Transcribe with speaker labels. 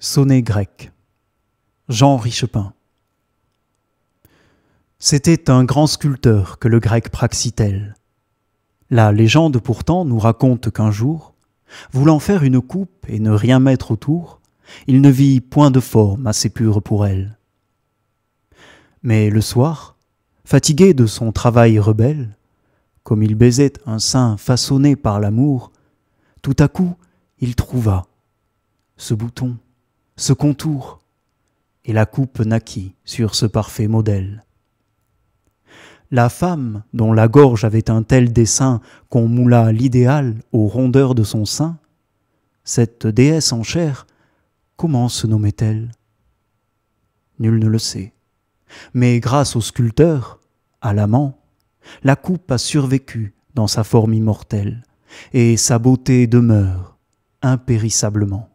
Speaker 1: Sonnet grec. Jean Richepin. C'était un grand sculpteur que le grec Praxitèle. La légende pourtant nous raconte qu'un jour, voulant faire une coupe et ne rien mettre autour, il ne vit point de forme assez pure pour elle. Mais le soir, fatigué de son travail rebelle, comme il baisait un sein façonné par l'amour, tout à coup il trouva ce bouton ce contour, et la coupe naquit sur ce parfait modèle. La femme, dont la gorge avait un tel dessin qu'on moula l'idéal aux rondeurs de son sein, cette déesse en chair, comment se nommait-elle Nul ne le sait. Mais grâce au sculpteur, à l'amant, la coupe a survécu dans sa forme immortelle, et sa beauté demeure impérissablement.